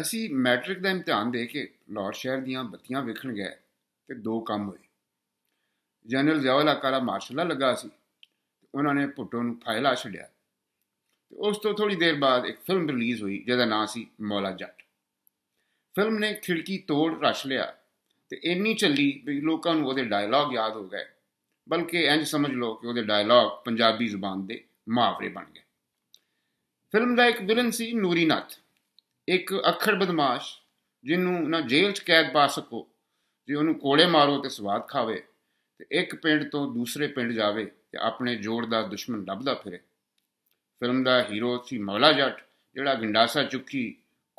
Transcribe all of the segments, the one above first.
ਅਸੀਂ ਮੈਟ੍ਰਿਕ ਦਾ ਇਮਤਿਹਾਨ ਦੇ ਕੇ ਲਾਹੌਰ ਸ਼ਹਿਰ ਦੀਆਂ ਬੱਤੀਆਂ ਵੇਖਣ ਗਏ ਤੇ ਦੋ ਕੰਮ ਹੋਏ ਜਨਰਲ ਜ਼ਿਆਵਲ ਅਕਾਲਾ ਮਾਰਸ਼ਲਾ ਲੱਗਾ ਸੀ ਉਹਨਾਂ ਨੇ ਪੁੱਟੋ ਨੂੰ ਫਾਇਲਾ ਛੜਿਆ ਤੇ ਉਸ ਤੋਂ ਥੋੜੀ ਦੇਰ ਬਾਅਦ ਇੱਕ ਫਿਲਮ ਰਿਲੀਜ਼ ਹੋਈ ਜਿਹਦਾ ਨਾਂ ਸੀ ਮੌਲਾ ਜੱਟ ਫਿਲਮ ਨੇ ਖਿੜਕੀ ਤੋੜ ਰਸ਼ ਲਿਆ ਤੇ ਇੰਨੀ ਚੱਲੀ ਵੀ ਲੋਕਾਂ ਨੂੰ ਉਹਦੇ ਡਾਇਲੌਗ ਯਾਦ ਹੋ ਗਏ ਬਲਕਿ ਇੰਜ ਸਮਝ ਲਓ ਕਿ ਉਹਦੇ ਡਾਇਲੌਗ ਪੰਜਾਬੀ ਜ਼ੁਬਾਨ ਦੇ ਮੁਹਾਵਰੇ ਬਣ ਗਏ ਫਿਲਮ ਦਾ ਇੱਕ ਵਿਲਨ ਸੀ ਨੂਰੀ ਇੱਕ ਅਖੜ ਬਦਮਾਸ਼ ਜਿਹਨੂੰ ਨਾ ਜੇਲ੍ਹ 'ਚ ਕੈਦ ਪਾ ਸਕੋ ਜੇ ਉਹਨੂੰ ਕੋਲੇ ਮਾਰੋ ਤੇ ਸਵਾਦ ਖਾਵੇ ਤੇ ਇੱਕ ਪਿੰਡ ਤੋਂ ਦੂਸਰੇ ਪਿੰਡ ਜਾਵੇ ਤੇ ਆਪਣੇ ਜੋੜ ਦਾ ਦੁਸ਼ਮਣ ਲੱਭਦਾ ਫਿਰੇ ਫਿਲਮ ਦਾ ਹੀਰੋ ਸੀ ਮੌਲਾ ਜੱਟ ਜਿਹੜਾ ਗੰਡਾਸਾ ਚੁੱਕੀ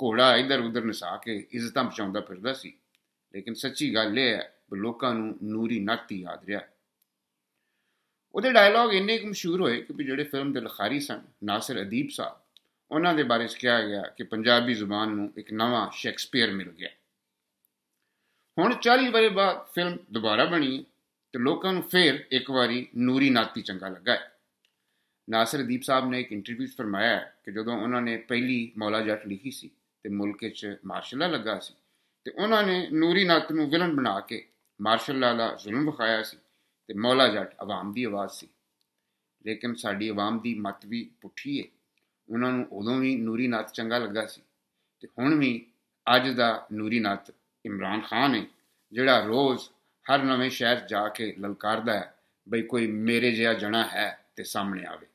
ਘੋੜਾ ਇੱਧਰ ਉੱਧਰ ਨਸਾ ਕੇ ਇੱਜ਼ਤਾਂ ਪਹੁੰਚਾਉਂਦਾ ਫਿਰਦਾ ਸੀ ਲੇਕਿਨ ਸੱਚੀ ਗੱਲ ਇਹ ਹੈ ਕਿ ਲੋਕਾਂ ਨੂੰ ਨੂਰੀ ਨਾਤੀ ਯਾਦ ਰਿਹਾ ਉਹਦੇ ਡਾਇਲੌਗ ਇੰਨੇ ਮਸ਼ਹੂਰ ਹੋਏ ਕਿ ਜਿਹੜੇ ਫਿਲਮ ਦੇ ਲਖਾਰੀ ਸਨ ਨਾਸਰ ਅਦੀਬ ਸਾਹਿਬ ਉਹਨਾਂ ਦੇ ਬਾਰੇ ਵਿੱਚ ਕਿਹਾ ਗਿਆ ਕਿ ਪੰਜਾਬੀ ਜ਼ੁਬਾਨ ਨੂੰ ਇੱਕ ਨਵਾਂ ਸ਼ੈਕਸਪੀਅਰ ਮਿਲ ਗਿਆ ਹੁਣ 40 ਬਰੇ ਬਾਅਦ ਫਿਲਮ ਦੁਬਾਰਾ ਬਣੀ ਤੇ ਲੋਕਾਂ ਨੂੰ ਫੇਰ ਇੱਕ ਵਾਰੀ ਨੂਰੀ ਨਾਤੀ ਚੰਗਾ ਲੱਗਾ ਹੈ ਨਾਸਰਦੀਪ ਸਾਹਿਬ ਨੇ ਇੱਕ ਇੰਟਰਵਿਊ 'ਚ ਫਰਮਾਇਆ ਕਿ ਜਦੋਂ ਉਹਨਾਂ ਨੇ ਪਹਿਲੀ ਮੌਲਾ ਜੱਟ ਲਿਖੀ ਸੀ ਤੇ ਮੁਲਕ 'ਚ ਮਾਰਸ਼ਲਾ ਲੱਗਾ ਸੀ ਤੇ ਉਹਨਾਂ ਨੇ ਨੂਰੀ ਨਾਤ ਨੂੰ ਵਿਲਨ ਬਣਾ ਕੇ ਮਾਰਸ਼ਲਾ ਦਾ ਜ਼ੁਲਮ ਵਿਖਾਇਆ ਸੀ ਤੇ ਮੌਲਾ ਜੱਟ ਆਵਾਮ ਦੀ ਆਵਾਜ਼ ਸੀ ਲੇਕਿਨ ਸਾਡੀ ਆਵਾਮ ਦੀ ਮਤ ਵੀ ਪੁੱਠੀ ਹੈ ਉਹਨਾਂ ਨੂੰ ਉਦੋਂ ਵੀ ਨੂਰੀ ਨਾਥ ਚੰਗਾ ਲੱਗਾ ਸੀ ਤੇ ਹੁਣ ਵੀ ਅੱਜ ਦਾ ਨੂਰੀ ਨਾਥ ਇਮਰਾਨ ਖਾਨ ਹੈ ਜਿਹੜਾ ਰੋਜ਼ ਹਰ ਨਵੇਂ ਸ਼ਹਿਰ ਜਾ ਕੇ ਲਲਕਾਰਦਾ ਹੈ ਬਈ ਕੋਈ ਮੇਰੇ ਜਿਹਾ ਜਣਾ ਹੈ ਤੇ ਸਾਹਮਣੇ ਆਵੇ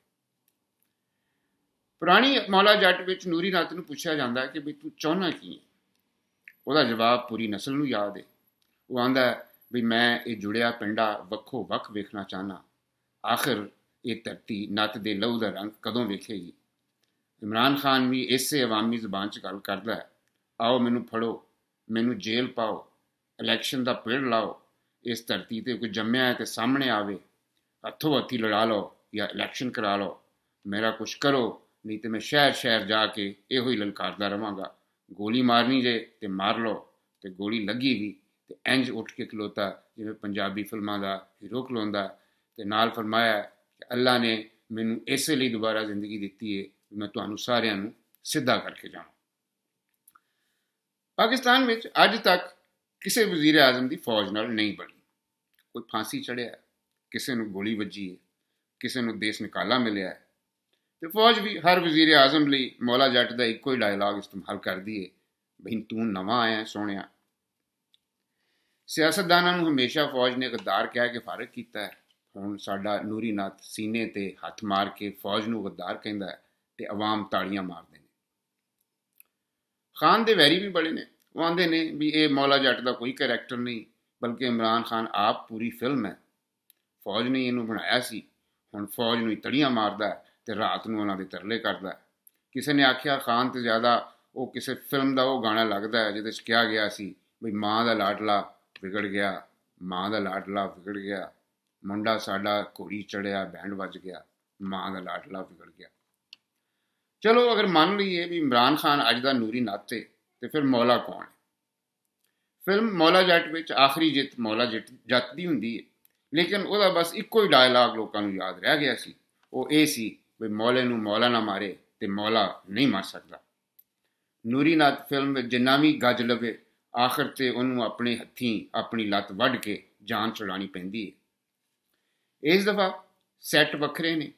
ਪੁਰਾਣੀ ਮੌਲਾ ਜੱਟ ਵਿੱਚ ਨੂਰੀ ਨਾਥ ਨੂੰ ਪੁੱਛਿਆ ਜਾਂਦਾ ਹੈ ਕਿ ਬਈ ਤੂੰ ਚਾਹਨਾ ਕੀ ਹੈ ਉਹਦਾ ਜਵਾਬ ਪੂਰੀ نسل ਨੂੰ ਯਾਦ ਹੈ ਉਹ ਆਂਦਾ ਵੀ ਮੈਂ ਇਹ ਜੁੜਿਆ ਪਿੰਡਾ ਵੱਖੋ ਵੱਖ ਵੇਖਣਾ ਚਾਹਨਾ ਆਖਰ ਇਹ ਧਰਤੀ ਨੱਤ ਦੇ ਲਹੂ ਦਾ ਰੰਗ ਕਦੋਂ ਵੇਖੇਗੀ ਇਮਰਾਨ ਖਾਨ ਵੀ ਇਸੇ ਆਵਾਮੀ ਜ਼ੁਬਾਨ 'ਚ ਗੱਲ ਕਰਦਾ ਹੈ ਆਓ ਮੈਨੂੰ ਫੜੋ ਮੈਨੂੰ ਜੇਲ੍ਹ ਪਾਓ ਇਲੈਕਸ਼ਨ ਦਾ ਪੇੜ ਲਾਓ ਇਸ ਧਰਤੀ ਤੇ ਕੋਈ ਜੰਮਿਆ ਹੈ ਤੇ ਸਾਹਮਣੇ ਆਵੇ ਹੱਥੋਂ ਹੱਥੀ ਲੜਾ ਲਓ ਜਾਂ ਇਲੈਕਸ਼ਨ ਕਰਾ ਲਓ ਮੇਰਾ ਕੁਛ ਕਰੋ ਨਹੀਂ ਤੇ ਮੈਂ ਸ਼ਹਿਰ ਸ਼ਹਿਰ ਜਾ ਕੇ ਇਹੋ ਹੀ ਲਲਕਾਰਦਾ ਰਵਾਂਗਾ ਗੋਲੀ ਮਾਰਨੀ ਜੇ ਤੇ ਮਾਰ ਲਓ ਤੇ ਗੋਲੀ ਲੱਗੀ ਵੀ ਤੇ ਇੰਜ ਉੱਠ ਕੇ ਖਲੋਤਾ ਜਿਵੇਂ ਪੰਜਾਬੀ ਫਿਲਮਾਂ ਦਾ ਹੀਰੋ ਖਲੋਂਦਾ ਤੇ ਨਾਲ ਫਰਮਾਇਆ ਕਿ ਅੱਲਾ ਨੇ ਮੈਨੂੰ ਇਸੇ ਲਈ ਦੁਬਾਰਾ ਜ਼ਿੰਦਗੀ ਦਿੱਤੀ ਏ ਮੈਂ ਤੁਹਾਨੂੰ ਸਾਰਿਆਂ ਨੂੰ ਸਿੱਧਾ ਕਰਕੇ ਜਾਵਾਂ ਪਾਕਿਸਤਾਨ ਵਿੱਚ ਅੱਜ ਤੱਕ ਕਿਸੇ ਵਜ਼ੀਰ ਆਜ਼ਮ ਦੀ ਫੌਜ ਨਾਲ ਨਹੀਂ ਬਣੀ ਕੋਈ ਫਾਂਸੀ ਚੜਿਆ ਕਿਸੇ ਨੂੰ ਗੋਲੀ ਵੱਜੀ ਹੈ ਕਿਸੇ ਨੂੰ ਦੇਸ਼ ਨਿਕਾਲਾ ਮਿਲਿਆ ਹੈ ਤੇ ਫੌਜ ਵੀ ਹਰ ਵਜ਼ੀਰ ਆਜ਼ਮ ਲਈ ਮੌਲਾ ਜੱਟ ਦਾ ਇੱਕੋ ਹੀ ਡਾਇਲੌਗ ਇਸਤੇਮਾਲ ਕਰਦੀ ਹੈ ਬਈ ਤੂੰ ਨਵਾਂ ਆਇਆ ਸੋਹਣਿਆ ਸਿਆਸਤਦਾਨਾਂ ਨੂੰ ਹਮੇਸ਼ਾ ਫੌਜ ਨੇ ਗਦਾਰ ਕਹਿ ਕੇ ਫਾਰਕ ਕੀਤਾ ਹੈ ਹੁਣ ਸਾਡਾ ਨੂਰੀ ਨਾਥ ਸੀਨੇ ਤੇ ਹੱਥ ਮਾਰ ਕੇ ਫੌਜ ਨੂੰ ਗਦਾਰ ਕਹਿੰਦਾ ਹੈ ਤੇ ਆਵਾਮ ਤਾੜੀਆਂ ਮਾਰਦੇ ਨੇ ਖਾਨ ਦੇ ਵੈਰੀ ਵੀ ਬੜੇ ਨੇ ਉਹ ਆਂਦੇ ਨੇ ਵੀ ਇਹ ਮੌਲਾ ਜੱਟ ਦਾ ਕੋਈ ਕੈਰੈਕਟਰ ਨਹੀਂ ਬਲਕਿ ਇਮਰਾਨ ਖਾਨ ਆਪ ਪੂਰੀ ਫਿਲਮ ਹੈ ਫੌਜ ਨੇ ਇਹਨੂੰ ਬਣਾਇਆ ਸੀ ਹੁਣ ਫੌਜ ਨੂੰ ਤੜੀਆਂ ਮਾਰਦਾ ਤੇ ਰਾਤ ਨੂੰ ਉਹਨਾਂ ਦੇ ਤਰਲੇ ਕਰਦਾ ਕਿਸੇ ਨੇ ਆਖਿਆ ਖਾਨ ਤੇ ਜ਼ਿਆਦਾ ਉਹ ਕਿਸੇ ਫਿਲਮ ਦਾ ਉਹ ਗਾਣਾ ਲੱਗਦਾ ਹੈ ਜਿਹਦੇ ਵਿੱਚ ਕਿਹਾ ਗਿਆ ਸੀ ਵੀ ਮਾਂ ਦਾ ਲਾਡਲਾ ਵਿਗੜ ਗਿਆ ਮਾਂ ਦਾ ਲਾਡਲਾ ਵਿਗੜ ਗਿਆ ਮੁੰਡਾ ਸਾਡਾ ਘੋੜੀ ਚੜਿਆ ਬੈਂਡ ਵੱਜ ਗਿਆ ਮਾਂ ਦਾ ਲਾਡਲਾ ਵਿਗੜ ਗਿਆ ਚਲੋ ਅਗਰ ਮੰਨ ਲਈਏ ਵੀ ਇਮਰਾਨ ਖਾਨ ਅੱਜ ਦਾ ਨੂਰੀ ਨਾਤੇ ਤੇ ਫਿਰ ਮੌਲਾ ਕੌਣ ਹੈ ਫਿਲਮ ਮੌਲਾ ਜੱਟ ਵਿੱਚ ਆਖਰੀ ਜਿੱਤ ਮੌਲਾ ਜੱਟ ਦੀ ਹੁੰਦੀ ਹੈ ਲੇਕਿਨ ਉਹਦਾ ਬਸ ਇੱਕੋ ਹੀ ਡਾਇਲੌਗ ਲੋਕਾਂ ਨੂੰ ਯਾਦ ਰਹਿ ਗਿਆ ਸੀ ਉਹ ਇਹ ਸੀ ਵੀ ਮੌਲੇ ਨੂੰ ਮੌਲਾ ਨਾ ਮਾਰੇ ਤੇ ਮੌਲਾ ਨਹੀਂ ਮਾਰ ਸਕਦਾ ਨੂਰੀ ਨਾਤ ਫਿਲਮ ਵਿੱਚ ਜਿੰਨਾ ਵੀ ਗੱਜ ਲਵੇ ਆਖਰ ਤੇ ਉਹਨੂੰ ਆਪਣੇ ਹੱਥੀਂ ਆਪਣੀ ਲੱਤ ਵੱਢ ਕੇ ਜਾਨ ਚੜਾਣੀ ਪੈਂਦੀ ਹੈ ਇਸ ਦਫਾ ਸੈੱਟ ਵੱਖਰੇ ਨੇ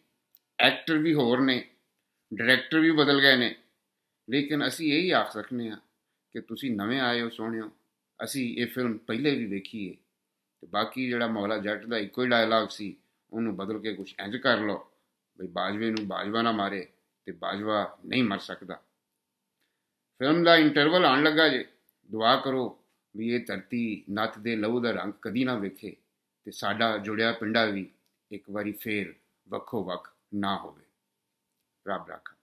ਐਕਟਰ ਵੀ ਹੋਰ ਨੇ ਡਾਇਰੈਕਟਰ ਵੀ ਬਦਲ ਗਏ ਨੇ ਲੇਕਿਨ ਅਸੀਂ ਇਹ ਹੀ ਆਖ ਸਕਨੇ ਆ ਕਿ ਤੁਸੀਂ ਨਵੇਂ ਆਏ ਹੋ ਸੋਹਣਿਓ ਅਸੀਂ ਇਹ ਫਿਲਮ ਪਹਿਲੇ ਵੀ ਵੇਖੀ ਏ ਤੇ ਬਾਕੀ ਜਿਹੜਾ ਮੌਲਾ ਜੱਟ ਦਾ ਇੱਕੋ ਹੀ ਡਾਇਲੌਗ ਸੀ ਉਹਨੂੰ ਬਦਲ ਕੇ ਕੁਝ ਇੰਜ ਕਰ ਲਓ ਬਈ ਬਾਜਵੇ ਨੂੰ ਬਾਜਵਾ ਨਾ ਮਾਰੇ ਤੇ ਬਾਜਵਾ ਨਹੀਂ ਮਰ ਸਕਦਾ ਫਿਲਮ ਦਾ ਇੰਟਰਵਲ ਆਣ ਲੱਗਾ ਜੇ ਦੁਆ ਕਰੋ ਵੀ ਇਹ ਧਰਤੀ ਨੱਤ ਦੇ ਲਹੂ ਦਾ ਰੰਗ ਕਦੀ ਨਾ ਵੇਖੇ ਤੇ ਸਾਡਾ ਜੁੜਿਆ ਪਿੰਡਾ ਵੀ ਇੱਕ ਵਾਰੀ ਫੇਰ ਵੱਖੋ ਵੱਖ ਨਾ ਹੋਵੇ राम राखा